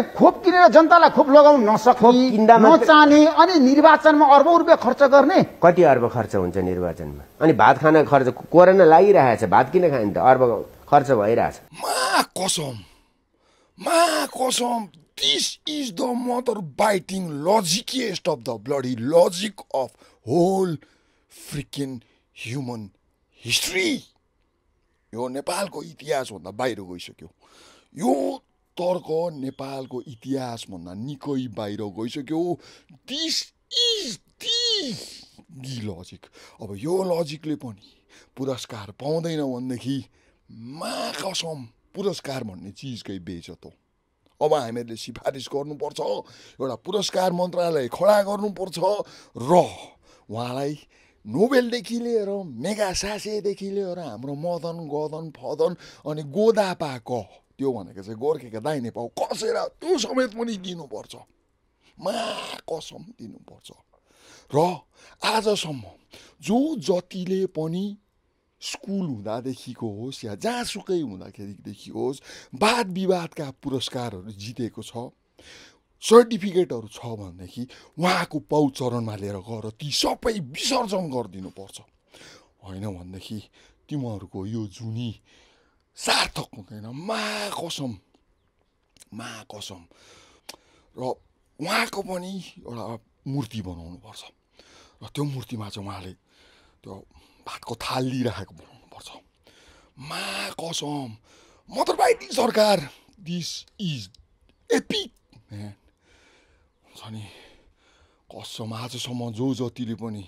तपाईँले खोप किनेर जनतालाई खोप लगाउनु नसक्ने नचाहने अनि निर्वाचनमा अर्बौँ रुपियाँ खर्च गर्ने कति अर्ब खर्च हुन्छ निर्वाचनमा अनि भात खान खर्च कोरोना लागिरहेछ भात किन खाने त अर्ब खर्च भइरहेछ कसम मा कसम this is the mother biting logicest of the bloody logic of whole freaking human history यो नेपालको इतिहासभन्दा बाहिर गइसक्यो यो तर्क नेपालको इतिहासभन्दा निकै बाहिर गइसक्यो दिस इज दिस लजिक अब यो लजिकले पनि पुरस्कार पाउँदैन भनेदेखि मा कसम पुरस्कार भन्ने चिजकै बेचत हो अब हामीहरूले सिफारिस गर्नुपर्छ एउटा पुरस्कार मन्त्रालय खडा गर्नुपर्छ र उहाँलाई नोबेलदेखि लिएर मेगा सासेदेखि लिएर हाम्रो मदन गदन फदन अनि गोदापाक त्यो भनेको चाहिँ गोर्खेका दाहिने पाउ कसेर त्यो समेत पनि दिनुपर्छ मा कसम दिनुपर्छ र आजसम्म जो जतिले पनि स्कुल हुँदादेखिको होस् या जहाँसुकै हुँदाखेरिदेखि होस् वाद विवादका पुरस्कारहरू जितेको छ सर्टिफिकेटहरू छ भनेदेखि उहाँको पाउ चरणमा लिएर गएर ती सबै विसर्जन गरिदिनुपर्छ होइन भनेदेखि तिमीहरूको यो जुनी सार्थक हुँदैन मा कसम मा कसम र उहाँको पनि एउटा मूर्ति बनाउनुपर्छ र त्यो मूर्तिमा चाहिँ उहाँले त्यो भातको थाल लिइराखेको बनाउनुपर्छ मा कसम मदर दि सरकार दिस इज एपिक हुन्छ नि कसम आजसम्म जो जतिले पनि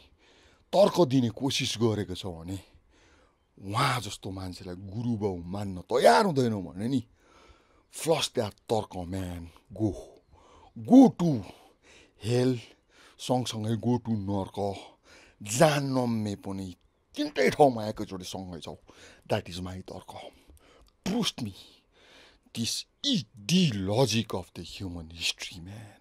तर्क दिने कोसिस गरेको छ भने उहाँ जस्तो मान्छेलाई गुरुबाउ मान्न तयार हुँदैनौँ भने नि फ्लस द्याट तर्क man go go to hell सँगसँगै गो टु नर्क जान नम्मे पनि तिनटै ठाउँमा एकैचोटि सँगै छौ द्याट इज माई तर्क trust me this is the logic of the human history man